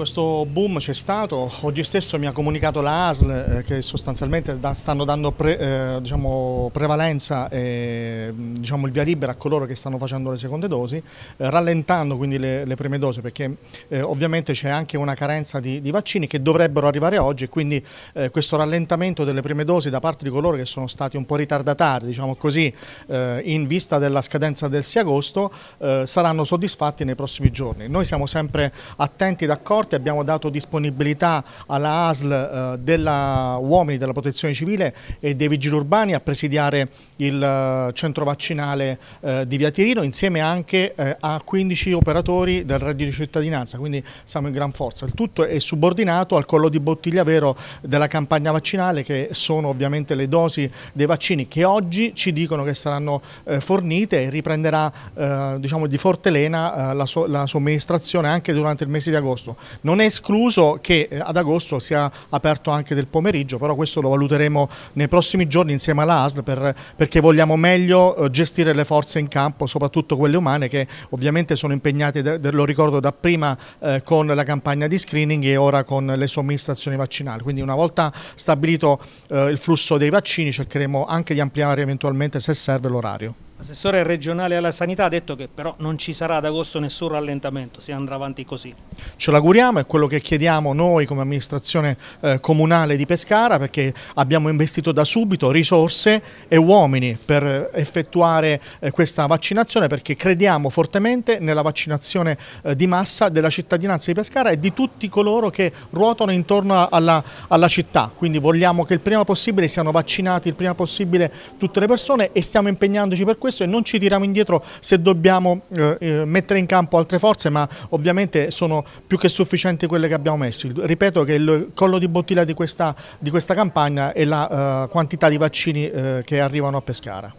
Questo boom c'è stato, oggi stesso mi ha comunicato la ASL eh, che sostanzialmente da, stanno dando pre, eh, diciamo, prevalenza e diciamo, il via libera a coloro che stanno facendo le seconde dosi, eh, rallentando quindi le, le, prime dosi perché eh, ovviamente c'è anche una carenza di, di, vaccini che dovrebbero arrivare oggi e quindi eh, questo rallentamento delle prime dosi da parte di coloro che sono stati un po' ritardatari diciamo così, eh, in vista della scadenza del 6 agosto saranno soddisfatti nei prossimi giorni. Noi siamo sempre attenti d'accordo forte, abbiamo dato disponibilità alla ASL eh, della uomini della protezione civile e dei vigili urbani a presidiare il eh, centro vaccinale eh, di Via Tirino insieme anche eh, a 15 operatori del reddito di cittadinanza, quindi siamo in gran forza. Il tutto è subordinato al collo di bottiglia vero della campagna vaccinale che sono ovviamente le dosi dei vaccini che oggi ci dicono che saranno eh, fornite e riprenderà eh, diciamo, di forte lena la, so la somministrazione anche durante il mese di agosto. Non è escluso che eh, ad agosto sia aperto anche del pomeriggio, però questo lo valuteremo nei prossimi giorni insieme alla ASL per, perché vogliamo meglio eh, gestire le forze in campo, soprattutto quelle umane che ovviamente sono impegnate, lo ricordo dapprima, eh, con la campagna di screening e ora con le somministrazioni vaccinali. Quindi una volta stabilito eh, il flusso dei vaccini cercheremo anche di ampliare eventualmente se serve l'orario. L'assessore regionale alla sanità ha detto che però non ci sarà ad agosto nessun rallentamento, si andrà avanti così ce l'auguriamo, è quello che chiediamo noi come amministrazione eh, comunale di Pescara perché abbiamo investito da subito risorse e uomini per effettuare eh, questa vaccinazione perché crediamo fortemente nella vaccinazione eh, di massa della cittadinanza di Pescara e di tutti coloro che ruotano intorno alla, alla città, quindi vogliamo che il prima possibile siano vaccinati il prima possibile tutte le persone e stiamo impegnandoci per questo e non ci tiriamo indietro se dobbiamo eh, eh, mettere in campo altre forze ma ovviamente sono più che sufficienti quelle che abbiamo messo. Ripeto che il collo di bottiglia di questa, di questa campagna è la uh, quantità di vaccini uh, che arrivano a Pescara.